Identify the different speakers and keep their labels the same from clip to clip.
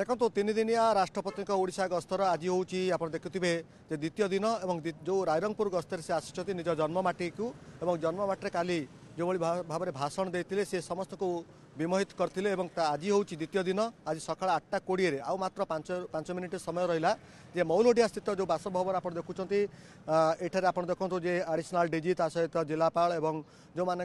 Speaker 1: দেখন্তু তিনিদিনিয়া রাষ্ট্রপতিଙ୍କ ଓଡ଼ିଶା ଗସ୍ତର ଆଜି ହେଉଛି ଆପଣ ଦେଖୁଥିବେ ଯେ ଦ୍ୱିତୀୟ ଦିନ ଏବଂ ଯେଉଁ ରାଇରଙ୍ଗପୁର ଗସ୍ତରେ ସେ ଆସିଛନ୍ତି ନିଜ ଜନ୍ମମାଟିକୁ ଏବଂ ଜନ୍ମମାଟିରେ କାଲି ଯେଉଁଭଳି ଭାବରେ ଭାଷଣ ଦେଇଥିଲେ ସେ ସମସ୍ତଙ୍କୁ বিমোহিত করলে এবং তা আজ হচ্ছে দ্বিতীয় দিন আজ সকাল আটটা কোড়িয়ে আউ মাত্র পাঁচ পাঁচ মিনিট সময় রহলা যে মৌলডিয়া স্থিত যে বাসভবন আপনার দেখুম এখানে আপনার দেখুন যে আডিশনাল ডিজি তা সহ জেলাপাল এবং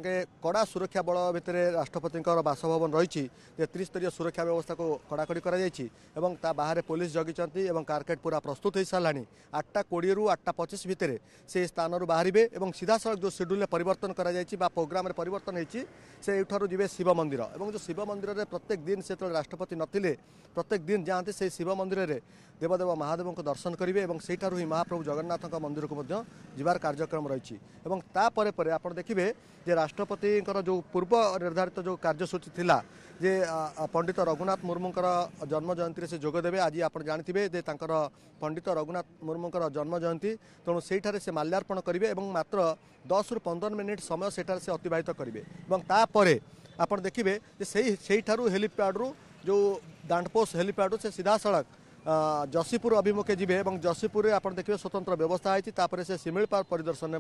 Speaker 1: যে কড়া সুরক্ষা বল ভিতরে রাষ্ট্রপতিঙ্কর বাসভবন রয়েছে যে ত্রিস্তরীয় সুরক্ষা ব্যবস্থাকে কড়াকড়ি করা যাই এবং তা বাহারে পুলিশ জগিছেন এবং কার্কেট পুরা প্রস্তুত হয়ে সারা আটটা কোড়িয়ে আটটা পঁচিশ ভিতরে সেই স্থানর বাহারে এবং সিধাসল যে সিড্যুলে পরিবর্তন করা যাই বা প্রোগ্রামের পরিবর্তন হয়েছে সে এইঠার যাবে শিব মন্দির এবং ଏବଂ ଯେଉଁ ଶିବ ମନ୍ଦିରରେ ପ୍ରତ୍ୟେକ ଦିନ ସେତେବେଳେ ରାଷ୍ଟ୍ରପତି ନଥିଲେ ପ୍ରତ୍ୟେକ ଦିନ ଯାଆନ୍ତି ସେହି ଶିବ ମନ୍ଦିରରେ ଦେବଦେବ ମହାଦେବଙ୍କ ଦର୍ଶନ କରିବେ ଏବଂ ସେଇଠାରୁ ହିଁ ମହାପ୍ରଭୁ ଜଗନ୍ନାଥଙ୍କ ମନ୍ଦିରକୁ ମଧ୍ୟ ଯିବାର କାର୍ଯ୍ୟକ୍ରମ ରହିଛି ଏବଂ ତାପରେ ପରେ ଆପଣ ଦେଖିବେ ଯେ ରାଷ୍ଟ୍ରପତିଙ୍କର ଯେଉଁ ପୂର୍ବ ନିର୍ଦ୍ଧାରିତ ଯେଉଁ କାର୍ଯ୍ୟସୂଚୀ ଥିଲା ଯେ ପଣ୍ଡିତ ରଘୁନାଥ ମୁର୍ମୁଙ୍କର ଜନ୍ମ ଜୟନ୍ତୀରେ ସେ ଯୋଗଦେବେ ଆଜି ଆପଣ ଜାଣିଥିବେ ଯେ ତାଙ୍କର ପଣ୍ଡିତ ରଘୁନାଥ ମୁର୍ମୁଙ୍କର ଜନ୍ମ ଜୟନ୍ତୀ ତେଣୁ ସେଇଠାରେ ସେ ମାଲ୍ୟାର୍ପଣ କରିବେ ଏବଂ ମାତ୍ର ଦଶରୁ ପନ୍ଦର ମିନିଟ୍ ସମୟ ସେଠାରେ ସେ ଅତିବାହିତ କରିବେ ଏବଂ ତାପରେ आप देखिए हेलीपैड्रु जो दांडपोस हेलीपैड से सीधा सड़क যশୀপুর অভিমুখে যাবে এবং যশীপুরে আপনার দেখবে স্বতন্ত্র ব্যবস্থা হয়েছে তাপরে সে শিমিলপাল পরিদর্শনে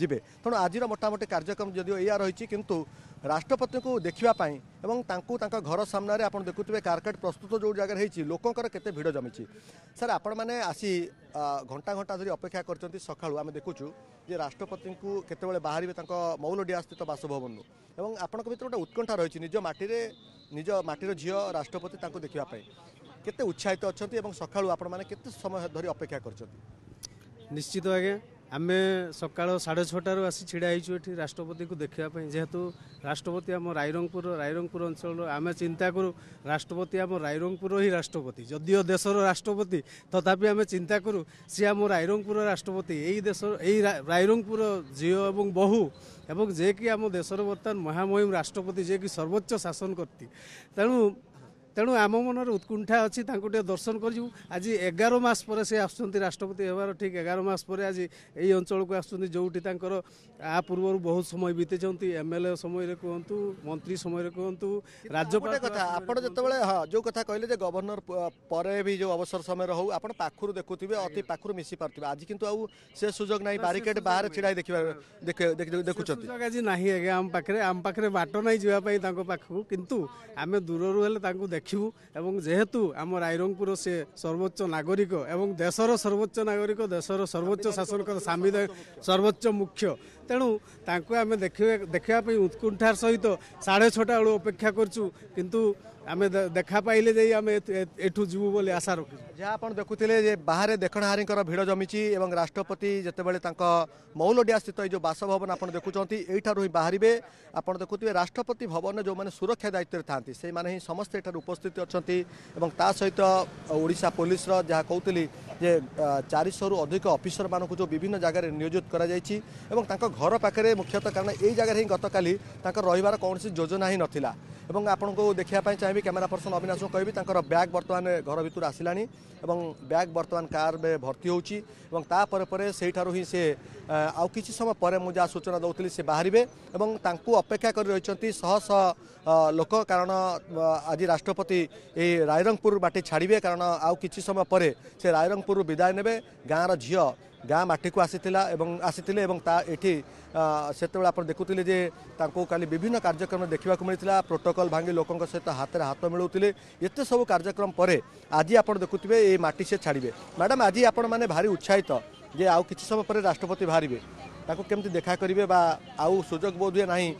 Speaker 1: যাবে তেমন আজ মোটামুটি কার্যক্রম যদিও এয়া রয়েছে কিন্তু রাষ্ট্রপতি দেখা এবং তাঁকু তাঁর ঘর সামনে আপনার দেখুবে কার্কেট প্রস্তুত যে জায়গায় হয়েছে লোকর কেতে ভিড় জমিছে স্যার আপনার মানে আসি ঘণ্টা ঘণ্টা ধর অপেক্ষা করছেন সকাল আমি দেখুছু যে রাষ্ট্রপতি কতবে বাহারে তাঁর মৌলডিয়া স্থিত বাসভবন এবং আপনার ভিতরে গোটা উৎকণ্ঠা রয়েছে নিজ মাটি নিজ মাটির ঝিও রাষ্ট্রপতি তাঁকু দেখা কেতে উৎসাহিত অনেক এবং সকাল আপনার কেতে
Speaker 2: সময় ধরে অপেক্ষা করছেন নিশ্চিত আজ্ঞা ଆମେ ସକାଳ ସାଢ଼େ ଛଅଟାରୁ ଆସି ଛିଡ଼ା ହେଇଛୁ ଏଠି ରାଷ୍ଟ୍ରପତିଙ୍କୁ ଦେଖିବା ପାଇଁ ଯେହେତୁ ରାଷ୍ଟ୍ରପତି ଆମ ରାଇରଙ୍ଗପୁର ରାଇରଙ୍ଗପୁର ଅଞ୍ଚଳର ଆମେ ଚିନ୍ତା କରୁ ରାଷ୍ଟ୍ରପତି ଆମ ରାଇରଙ୍ଗପୁର ହିଁ ରାଷ୍ଟ୍ରପତି ଯଦିଓ ଦେଶର ରାଷ୍ଟ୍ରପତି ତଥାପି ଆମେ ଚିନ୍ତା କରୁ ସିଏ ଆମ ରାଇରଙ୍ଗପୁର ରାଷ୍ଟ୍ରପତି ଏଇ ଦେଶ ଏଇ ରାଇରଙ୍ଗପୁର ଝିଅ ଏବଂ ବୋହୂ ଏବଂ ଯିଏକି ଆମ ଦେଶର ବର୍ତ୍ତମାନ ମହାମହିମ ରାଷ୍ଟ୍ରପତି ଯିଏକି ସର୍ବୋଚ୍ଚ ଶାସନ କରନ୍ତି ତେଣୁ ତେଣୁ ଆମ ମନରେ ଉତ୍କଣ୍ଠା ଅଛି ତାଙ୍କୁ ଟିକେ ଦର୍ଶନ କରିଯିବୁ ଆଜି ଏଗାର ମାସ ପରେ ସେ ଆସୁଛନ୍ତି ରାଷ୍ଟ୍ରପତି ହେବାର ଠିକ୍ ଏଗାର ମାସ ପରେ ଆଜି ଏଇ ଅଞ୍ଚଳକୁ ଆସୁଛନ୍ତି ଯେଉଁଠି ତାଙ୍କର ଆ ପୂର୍ବରୁ ବହୁତ ସମୟ ବିତେଇଛନ୍ତି ଏ ସମୟରେ କୁହନ୍ତୁ ମନ୍ତ୍ରୀ ସମୟରେ କୁହନ୍ତୁ ରାଜ୍ୟପାଳ କଥା ଆପଣ ଯେତେବେଳେ ହଁ ଯେଉଁ କଥା କହିଲେ ଯେ
Speaker 1: ଗଭର୍ଣ୍ଣର ପରେ ବି ଯେଉଁ ଅବସର ସମୟରେ ହଉ ଆପଣ ପାଖରୁ ଦେଖୁଥିବେ ଅତି ପାଖରୁ ମିଶିପାରୁଥିବେ ଆଜି କିନ୍ତୁ ଆଉ
Speaker 2: ସେ ସୁଯୋଗ ନାହିଁ ବାରିକେଟ୍ ବାହାରେ ଛିଡ଼ା ହେଇ ଦେଖିବା ଦେଖୁଛନ୍ତି ଆଜି ନାହିଁ ଆଜ୍ଞା ଆମ ପାଖରେ ଆମ ପାଖରେ ବାଟ ନାହିଁ ଯିବା ପାଇଁ ତାଙ୍କ ପାଖକୁ କିନ୍ତୁ ଆମେ ଦୂରରୁ ହେଲେ ତାଙ୍କୁ ଦେଖ ଦେଖିବୁ ଏବଂ ଯେହେତୁ ଆମ ରାଇରଙ୍ଗପୁର ସେ ସର୍ବୋଚ୍ଚ ନାଗରିକ ଏବଂ ଦେଶର ସର୍ବୋଚ୍ଚ ନାଗରିକ ଦେଶର ସର୍ବୋଚ୍ଚ ଶାସନ କଥା ସାମ୍ବିଧାନ ସର୍ବୋଚ୍ଚ ମୁଖ୍ୟ ତେଣୁ ତାଙ୍କୁ ଆମେ ଦେଖିବା ଦେଖିବା ପାଇଁ ଉତ୍କଣ୍ଠାର ସହିତ ସାଢ଼େ ଛଅଟା ବେଳୁ ଅପେକ୍ଷା କରୁଛୁ କିନ୍ତୁ ଆମେ ଦେଖା ପାଇଲେ ଯାଇ ଆମେ ଏଠୁ ଯିବୁ ବୋଲି ଆଶା ରଖିଛୁ ଯାହା ଆପଣ ଦେଖୁଥିଲେ ଯେ ବାହାରେ ଦେଖଣାହାରୀଙ୍କର ଭିଡ଼ ଜମିଛି ଏବଂ ରାଷ୍ଟ୍ରପତି
Speaker 1: ଯେତେବେଳେ ତାଙ୍କ ମୌଲଡିଆ ସ୍ଥିତ ଏଇ ଯେଉଁ ବାସଭବନ ଆପଣ ଦେଖୁଛନ୍ତି ଏଇଠାରୁ ହିଁ ବାହାରିବେ ଆପଣ ଦେଖୁଥିବେ ରାଷ୍ଟ୍ରପତି ଭବନରେ ଯେଉଁମାନେ ସୁରକ୍ଷା ଦାୟିତ୍ୱରେ ଥାନ୍ତି ସେଇମାନେ ହିଁ ସମସ୍ତେ ଏଠାରେ ଉପସ୍ଥିତ ଅଛନ୍ତି ଏବଂ ତା ସହିତ ଓଡ଼ିଶା ପୋଲିସର ଯାହା କହୁଥିଲି ଯେ ଚାରିଶହରୁ ଅଧିକ ଅଫିସରମାନଙ୍କୁ ଯେଉଁ ବିଭିନ୍ନ ଜାଗାରେ ନିୟୋଜିତ କରାଯାଇଛି ଏବଂ ତାଙ୍କ ଘର ପାଖରେ ମୁଖ୍ୟତଃ କାରଣ ଏଇ ଜାଗାରେ ହିଁ ଗତକାଲି ତାଙ୍କର ରହିବାର କୌଣସି ଯୋଜନା ହିଁ ନଥିଲା ଏବଂ ଆପଣଙ୍କୁ ଦେଖିବା ପାଇଁ ଚାହିଁବି କ୍ୟାମେରା ପର୍ସନ ଅବିନାଶଙ୍କୁ କହିବି ତାଙ୍କର ବ୍ୟାଗ୍ ବର୍ତ୍ତମାନ ଘର ଭିତରୁ ଆସିଲାଣି ଏବଂ ବ୍ୟାଗ୍ ବର୍ତ୍ତମାନ କାର୍ରେ ଭର୍ତ୍ତି ହେଉଛି ଏବଂ ତାପରେ ପରେ ସେଇଠାରୁ ହିଁ ସେ ଆଉ କିଛି ସମୟ ପରେ ମୁଁ ଯାହା ସୂଚନା ଦେଉଥିଲି ସେ ବାହାରିବେ ଏବଂ ତାଙ୍କୁ ଅପେକ୍ଷା କରି ରହିଛନ୍ତି ଶହ ଶହ ଲୋକ କାରଣ ଆଜି ରାଷ୍ଟ୍ରପତି ଏହି ରାଇରଙ୍ଗପୁର ବାଟେ ଛାଡ଼ିବେ କାରଣ ଆଉ କିଛି ସମୟ ପରେ ସେ ରାଇରଙ୍ଗପୁରରୁ ବିଦାୟ ନେବେ ଗାଁର ଝିଅ ଗାଁ ମାଟିକୁ ଆସିଥିଲା ଏବଂ ଆସିଥିଲେ ଏବଂ ତା ଏଠି ସେତେବେଳେ ଆପଣ ଦେଖୁଥିଲେ ଯେ ତାଙ୍କୁ କାଲି ବିଭିନ୍ନ କାର୍ଯ୍ୟକ୍ରମ ଦେଖିବାକୁ ମିଳିଥିଲା ପ୍ରୋଟୋକଲ୍ ଭାଙ୍ଗି ଲୋକଙ୍କ ସହିତ ହାତରେ ହାତ ମିଳୁଥିଲେ ଏତେ ସବୁ କାର୍ଯ୍ୟକ୍ରମ ପରେ ଆଜି ଆପଣ ଦେଖୁଥିବେ ଏ ମାଟି ସେ ଛାଡ଼ିବେ ମ୍ୟାଡ଼ାମ୍ ଆଜି ଆପଣମାନେ ଭାରି ଉତ୍ସାହିତ ଯେ ଆଉ କିଛି ସମୟ ପରେ ରାଷ୍ଟ୍ରପତି ବାହାରିବେ ତାକୁ କେମିତି ଦେଖା କରିବେ ବା ଆଉ ସୁଯୋଗ ବୋଧହୁଏ ନାହିଁ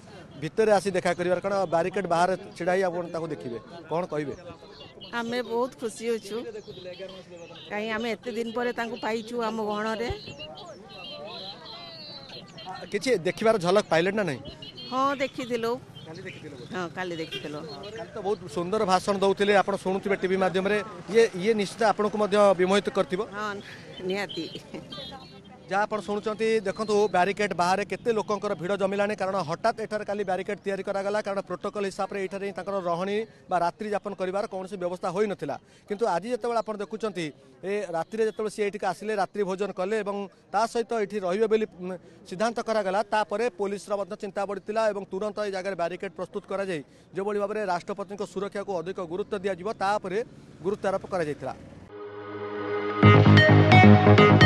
Speaker 1: भितर आसी देखा कर बारिकेड बाहर ढड़ा आप देखिए कौन कहे
Speaker 2: आम बहुत खुशी अच्छु कहीं आम एत दिन पर आम
Speaker 1: देखार झलक पाइले ना ना
Speaker 2: हाँ देखी हाँ कल देखी तो
Speaker 1: बहुत सुंदर भाषण दौले आप शुणुवे टी माध्यम ये ये निश्चित आपको विमोहित कर যা আপনার শুণুচার দেখুন ব্যারিকেড বাহারে কেতে লোকর ভিড় জমিলা কারণ হঠাৎ এখানে কালি ব্যারিকেড তৈরি করা কারণ প্রোটোকল হিসাবে এইখানে তাঁর রহণি বা রাত্রি যাপন করার কৌশি ব্যবস্থা হয়ে নথিলা কিন্তু আজ যেতবে আপনার দেখুম এ রাত্রে যেত সি এইটিকে আসলে রাত্রি ভোজন কলে এবং তা সহিত এটি রহবে বলে সিদ্ধান্ত করা তাপরে পুলিশের মধ্যে চিন্তা পড়া এবং তুরন্ত এই জায়গায় ব্যারিকেড প্রস্তুত করা যাই যেভাবে ভাবে রাষ্ট্রপতি সুরক্ষা অধিক গুরুত্ব দিয়া যাব তাপরে গুরুত্ব আরোপ করা যাই
Speaker 2: Thank you.